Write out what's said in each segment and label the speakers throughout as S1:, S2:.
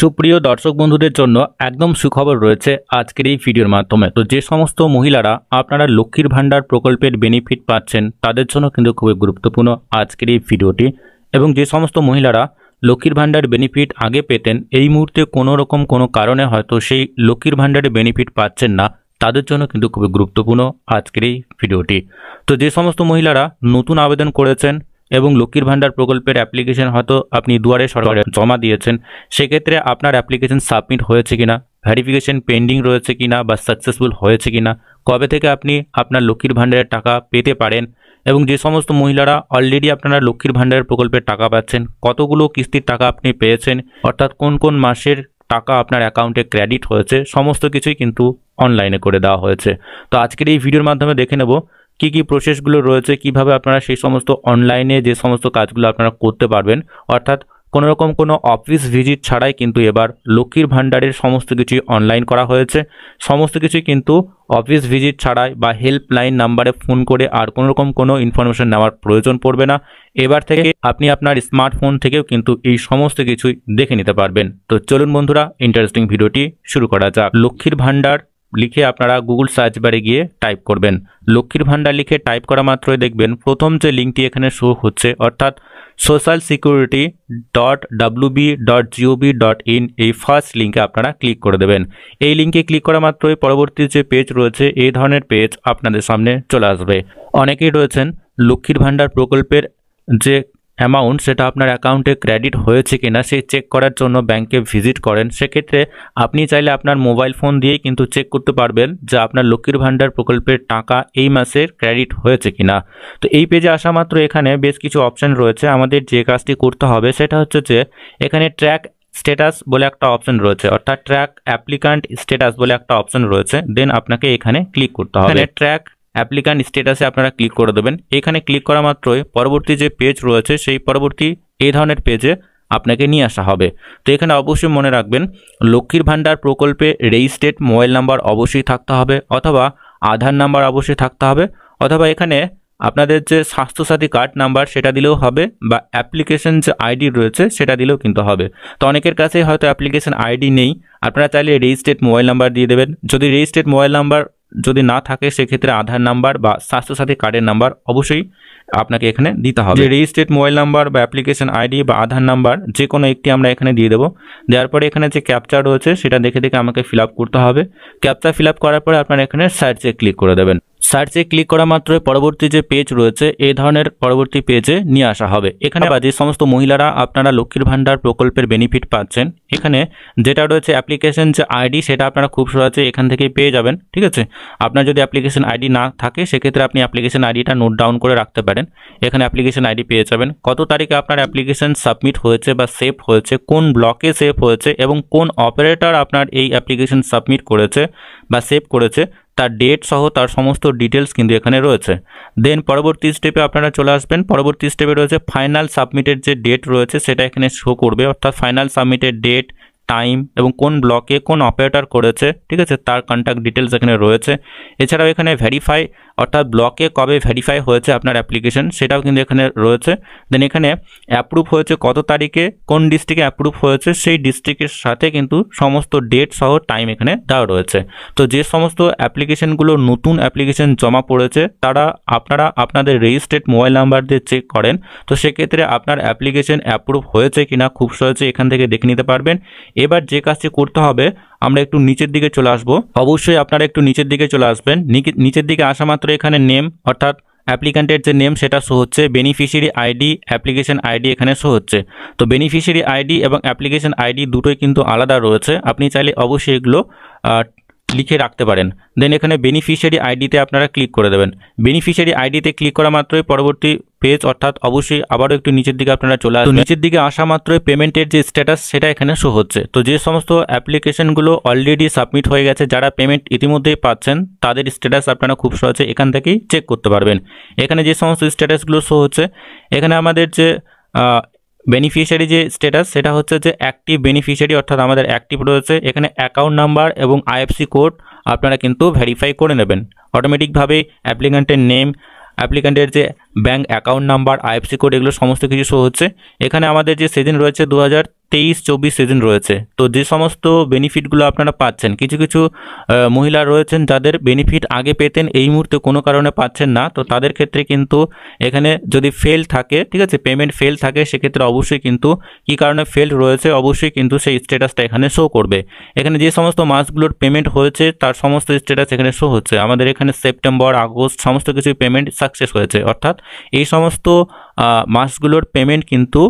S1: সুপ্রিয় দর্শক বন্ধুদের জন্য একদম সুখবর রয়েছে আজকের এই ভিডিওর মাধ্যমে তো যে সমস্ত মহিলারা আপনারা লক্ষ্মীর ভাণ্ডার প্রকল্পের বেনিফিট পাচ্ছেন তাদের জন্য কিন্তু খুবই গুরুত্বপূর্ণ আজকের এই ভিডিওটি এবং যে সমস্ত মহিলারা লক্ষ্মীর ভাণ্ডার বেনিফিট আগে পেতেন এই মুহূর্তে কোনো রকম কোনো কারণে হয়তো সেই লক্ষ্মীর ভাণ্ডারে বেনিফিট পাচ্ছেন না তাদের জন্য কিন্তু খুবই গুরুত্বপূর্ণ আজকের এই ভিডিওটি তো যে সমস্ত মহিলারা নতুন আবেদন করেছেন এবং লক্ষ্মীর ভাণ্ডার প্রকল্পের অ্যাপ্লিকেশন হয়তো আপনি দুয়ারে সরকারে জমা দিয়েছেন সেক্ষেত্রে আপনার অ্যাপ্লিকেশন সাবমিট হয়েছে কি না ভ্যারিফিকেশন পেন্ডিং রয়েছে কি না বা সাকসেসফুল হয়েছে কি না কবে থেকে আপনি আপনার লক্ষ্মীর ভাণ্ডারের টাকা পেতে পারেন এবং যে সমস্ত মহিলারা অলরেডি আপনারা লক্ষ্মীর ভাণ্ডারের প্রকল্পের টাকা পাচ্ছেন কতগুলো কিস্তির টাকা আপনি পেয়েছেন অর্থাৎ কোন কোন মাসের টাকা আপনার অ্যাকাউন্টে ক্রেডিট হয়েছে সমস্ত কিছুই কিন্তু অনলাইনে করে দেওয়া হয়েছে তো আজকের এই ভিডিওর মাধ্যমে দেখে নেব কি কি প্রসেসগুলো রয়েছে কিভাবে আপনারা সেই সমস্ত অনলাইনে যে সমস্ত কাজগুলো আপনারা করতে পারবেন অর্থাৎ কোনো রকম কোনো অফিস ভিজিট ছাড়াই কিন্তু এবার লক্ষ্মীর ভাণ্ডারের সমস্ত কিছুই অনলাইন করা হয়েছে সমস্ত কিছুই কিন্তু অফিস ভিজিট ছাড়াই বা হেল্পলাইন নাম্বারে ফোন করে আর কোনো রকম কোনো ইনফরমেশন নেওয়ার প্রয়োজন পড়বে না এবার থেকে আপনি আপনার স্মার্টফোন থেকেও কিন্তু এই সমস্ত কিছুই দেখে নিতে পারবেন তো চলুন বন্ধুরা ইন্টারেস্টিং ভিডিওটি শুরু করা যাক লক্ষ্মীর ভাণ্ডার লিখে আপনারা গুগল সার্চ বারে গিয়ে টাইপ করবেন লক্ষ্মীর ভাণ্ডার লিখে টাইপ করা মাত্রই দেখবেন প্রথম যে লিঙ্কটি এখানে শো হচ্ছে অর্থাৎ social security dot WB dot জিওবি ডট ইন এই ফার্স্ট লিঙ্কে আপনারা ক্লিক করে দেবেন এই লিঙ্কে ক্লিক করা মাত্রই পরবর্তী যে পেজ রয়েছে এই ধরনের পেজ আপনাদের সামনে চলে আসবে অনেকেই রয়েছেন লক্ষ্মীর ভাণ্ডার প্রকল্পের যে অ্যামাউন্ট সেটা আপনার অ্যাকাউন্টে ক্রেডিট হয়েছে কিনা সেই চেক করার জন্য ব্যাংকে ভিজিট করেন সেক্ষেত্রে আপনি চাইলে আপনার মোবাইল ফোন দিয়েই কিন্তু চেক করতে পারবেন যে আপনার লক্ষ্মীর ভাণ্ডার প্রকল্পের টাকা এই মাসের ক্রেডিট হয়েছে কিনা তো এই পেজে আসা মাত্র এখানে বেশ কিছু অপশান রয়েছে আমাদের যে কাজটি করতে হবে সেটা হচ্ছে যে এখানে ট্র্যাক স্ট্যাটাস বলে একটা অপশন রয়েছে অর্থাৎ ট্র্যাক অ্যাপ্লিকান্ট স্ট্যাটাস বলে একটা অপশন রয়েছে দেন আপনাকে এখানে ক্লিক করতে হবে ট্র্যাক অ্যাপ্লিকান্ট স্টেটাসে আপনারা ক্লিক করে দেবেন এখানে ক্লিক করা মাত্রই পরবর্তী যে পেজ রয়েছে সেই পরবর্তী এই ধরনের পেজে আপনাকে নিয়ে আসা হবে তো এখানে অবশ্যই মনে রাখবেন লক্ষ্মীর ভাণ্ডার প্রকল্পে রেজিস্ট্রেড মোবাইল নাম্বার অবশ্যই থাকতে হবে অথবা আধার নাম্বার অবশ্যই থাকতে হবে অথবা এখানে আপনাদের যে স্বাস্থ্যসাথী কার্ড নাম্বার সেটা দিলেও হবে বা অ্যাপ্লিকেশন যে আইডি রয়েছে সেটা দিলেও কিন্তু হবে তো অনেকের কাছেই হয়তো অ্যাপ্লিকেশন আইডি নেই আপনারা চাইলে রেজিস্ট্রেড মোবাইল নাম্বার দিয়ে দেবেন যদি রেজিস্ট্রেড মোবাইল নাম্বার যদি না থাকে সেক্ষেত্রে আধার নাম্বার বা স্বাস্থ্যসাথী কার্ডের নাম্বার অবশ্যই আপনাকে এখানে দিতে হবে রেজিস্ট্রেড মোবাইল নাম্বার বা অ্যাপ্লিকেশন আইডি বা আধার নাম্বার যে কোনো একটি আমরা এখানে দিয়ে দেবো দেওয়ার পরে এখানে যে ক্যাপচার রয়েছে সেটা দেখে দেখে আমাকে ফিল করতে হবে ক্যাপচার ফিল করার পরে আপনারা এখানে সার্চে ক্লিক করে দেবেন সার্চে ক্লিক করা মাত্র পরবর্তী যে পেজ রয়েছে এ ধরনের পরবর্তী পেজে নিয়ে আসা হবে এখানে বা যে সমস্ত মহিলারা আপনারা লক্ষ্মীর ভাণ্ডার প্রকল্পের বেনিফিট পাচ্ছেন এখানে যেটা রয়েছে অ্যাপ্লিকেশন যে আইডি সেটা আপনারা খুব সহজে এখান থেকে পেয়ে যাবেন ঠিক আছে আপনার যদি অ্যাপ্লিকেশন আইডি না থাকে সেক্ষেত্রে আপনি অ্যাপ্লিকেশন আইডিটা নোট ডাউন করে রাখতে পারেন এখানে অ্যাপ্লিকেশন আইডি পেয়ে যাবেন কত তারিখে আপনার অ্যাপ্লিকেশন সাবমিট হয়েছে বা সেভ হয়েছে কোন ব্লকে সেভ হয়েছে এবং কোন অপারেটর আপনার এই অ্যাপ্লিকেশন সাবমিট করেছে বা সেভ করেছে তার ডেট সহ তার সমস্ত ডিটেলস কিন্তু এখানে রয়েছে দেন পরবর্তী স্টেপে আপনারা চলে আসবেন পরবর্তী স্টেপে রয়েছে ফাইনাল সাবমিটের যে ডেট রয়েছে সেটা এখানে শো করবে অর্থাৎ ফাইনাল সাবমিটের ডেট টাইম এবং কোন ব্লকে কোন অপারেটর করেছে ঠিক আছে তার কন্ট্যাক্ট ডিটেলস এখানে রয়েছে এছাড়াও এখানে ভেরিফাই অর্থাৎ ব্লকে কবে ভেরিফাই হয়েছে আপনার অ্যাপ্লিকেশন সেটাও কিন্তু এখানে রয়েছে দেন এখানে অ্যাপ্রুভ হয়েছে কত তারিখে কোন ডিস্ট্রিক্টে অ্যাপ্রুভ হয়েছে সেই ডিস্ট্রিক্টের সাথে কিন্তু সমস্ত ডেট সহ টাইম এখানে দেওয়া রয়েছে তো যে সমস্ত অ্যাপ্লিকেশনগুলো নতুন অ্যাপ্লিকেশন জমা পড়েছে তারা আপনারা আপনাদের রেজিস্ট্রেড মোবাইল নাম্বার দিয়ে চেক করেন তো সেক্ষেত্রে আপনার অ্যাপ্লিকেশন অ্যাপ্রুভ হয়েছে কিনা খুব সহজে এখান থেকে দেখে নিতে পারবেন এবার যে কাজটি করতে হবে আমরা একটু নিচের দিকে চলে আসব অবশ্যই আপনারা একটু নিচের দিকে চলে আসবেন নিচের দিকে আসা মাত্র এখানে নেম অর্থাৎ অ্যাপ্লিক্যান্টের যে নেম সেটা শো হচ্ছে বেনিফিশিয়ারি আইডি অ্যাপ্লিকেশন আইডি এখানে শো হচ্ছে তো বেনিফিশিয়ারি আইডি এবং অ্যাপ্লিকেশন আইডি দুটোই কিন্তু আলাদা রয়েছে আপনি চাইলে অবশ্যই এগুলো লিখে রাখতে পারেন দেন এখানে বেনিফিশিয়ারি আইডিতে আপনারা ক্লিক করে দেবেন বেনিফিশিয়ারি আইডিতে ক্লিক করা মাত্রই পরবর্তী পেজ অর্থাৎ অবশ্যই আবারও একটু নিচের দিকে আপনারা চলে আসবেন নিচের দিকে আসা মাত্রই পেমেন্টের যে স্ট্যাটাস সেটা এখানে শো হচ্ছে তো যে সমস্ত অ্যাপ্লিকেশনগুলো অলরেডি সাবমিট হয়ে গেছে যারা পেমেন্ট ইতিমধ্যেই পাচ্ছেন তাদের স্ট্যাটাস আপনারা খুব সহজে এখান থেকেই চেক করতে পারবেন এখানে যে সমস্ত স্ট্যাটাসগুলো শো হচ্ছে এখানে আমাদের যে বেনিফিশিয়ারি যে স্ট্যাটাস সেটা হচ্ছে যে অ্যাক্টিভ বেনিফিশিয়ারি অর্থাৎ আমাদের অ্যাক্টিভ রয়েছে এখানে অ্যাকাউন্ট নাম্বার এবং আইএফসি কোড আপনারা কিন্তু ভেরিফাই করে নেবেন অটোমেটিকভাবে অ্যাপ্লিকান্টের নেম অ্যাপ্লিকান্টের যে bank account number IFSC code এগুলো সমস্ত কিছু শো হচ্ছে এখানে আমাদের যে সিজন রয়েছে দু হাজার তেইশ চব্বিশ সিজন রয়েছে তো যে সমস্ত বেনিফিটগুলো আপনারা পাচ্ছেন কিছু কিছু মহিলা রয়েছেন যাদের বেনিফিট আগে পেতেন এই মুহূর্তে কোনো কারণে পাচ্ছেন না তো তাদের ক্ষেত্রে কিন্তু এখানে যদি ফেল থাকে ঠিক আছে পেমেন্ট ফেল থাকে সেক্ষেত্রে অবশ্যই কিন্তু কি কারণে ফেল রয়েছে অবশ্যই কিন্তু সেই স্ট্যাটাসটা এখানে শো করবে এখানে যে সমস্ত মাসগুলোর পেমেন্ট হয়েছে তার সমস্ত স্ট্যাটাস এখানে শো হচ্ছে আমাদের এখানে সেপ্টেম্বর আগস্ট সমস্ত কিছু পেমেন্ট সাকসেস হয়েছে অর্থাৎ এই সমস্ত মাসগুলোর পেমেন্ট কিন্তু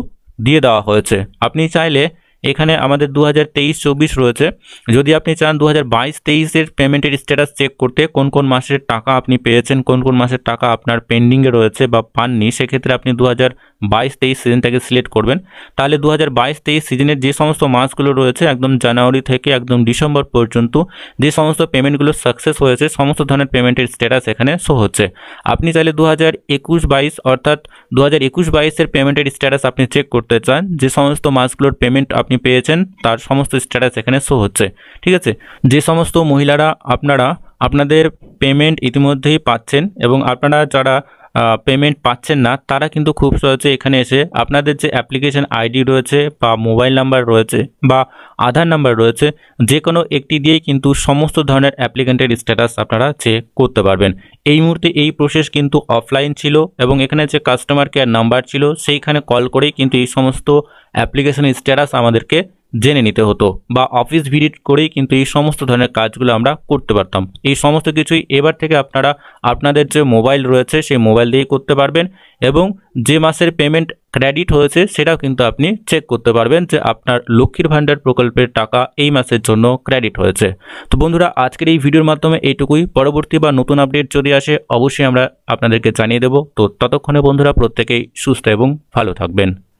S1: দিয়ে দেওয়া হয়েছে আপনি চাইলে এখানে আমাদের দু হাজার রয়েছে যদি আপনি চান দু হাজার তেইশের পেমেন্টের স্ট্যাটাস চেক করতে কোন কোন মাসের টাকা আপনি পেয়েছেন কোন কোন মাসের টাকা আপনার পেন্ডিংয়ে রয়েছে বা পাননি সেক্ষেত্রে আপনি দু হাজার বাইশ তেইশ সিজনটাকে সিলেক্ট করবেন তাহলে দু হাজার বাইশ তেইশ সিজনের যে সমস্ত মাসগুলো রয়েছে একদম জানুয়ারি থেকে একদম ডিসেম্বর পর্যন্ত যে সমস্ত পেমেন্টগুলো সাকসেস হয়েছে সমস্ত ধরনের পেমেন্টের স্ট্যাটাস এখানে শো হচ্ছে আপনি চাইলে দু হাজার একুশ বাইশ অর্থাৎ দু হাজার একুশ বাইশের পেমেন্টের স্ট্যাটাস আপনি চেক করতে চান যে সমস্ত মাসগুলোর পেমেন্ট আপনি আপনি পেয়েছেন তার সমস্ত স্ট্যাটাস এখানে শো হচ্ছে ঠিক আছে যে সমস্ত মহিলারা আপনারা আপনাদের পেমেন্ট ইতিমধ্যেই পাচ্ছেন এবং আপনারা যারা পেমেন্ট পাচ্ছেন না তারা কিন্তু খুব সহজে এখানে এসে আপনাদের যে অ্যাপ্লিকেশন আইডি রয়েছে বা মোবাইল নাম্বার রয়েছে বা আধার নাম্বার রয়েছে যে কোনো একটি দিয়েই কিন্তু সমস্ত ধরনের অ্যাপ্লিকেন্টের স্ট্যাটাস আপনারা চেক করতে পারবেন এই মুহূর্তে এই প্রসেস কিন্তু অফলাইন ছিল এবং এখানে যে কাস্টমার কেয়ার নাম্বার ছিল সেইখানে কল করেই কিন্তু এই সমস্ত অ্যাপ্লিকেশন স্ট্যাটাস আমাদেরকে জেনে নিতে হতো বা অফিস ভিজিট করেই কিন্তু এই সমস্ত ধরনের কাজগুলো আমরা করতে পারতাম এই সমস্ত কিছুই এবার থেকে আপনারা আপনাদের যে মোবাইল রয়েছে সেই মোবাইল দিয়েই করতে পারবেন এবং যে মাসের পেমেন্ট ক্রেডিট হয়েছে সেটাও কিন্তু আপনি চেক করতে পারবেন যে আপনার লক্ষ্মীর ভাণ্ডার প্রকল্পের টাকা এই মাসের জন্য ক্রেডিট হয়েছে তো বন্ধুরা আজকের এই ভিডিওর মাধ্যমে এইটুকুই পরবর্তী বা নতুন আপডেট যদি আসে অবশ্যই আমরা আপনাদেরকে জানিয়ে দেব তো ততক্ষণে বন্ধুরা প্রত্যেকেই সুস্থ এবং ভালো থাকবেন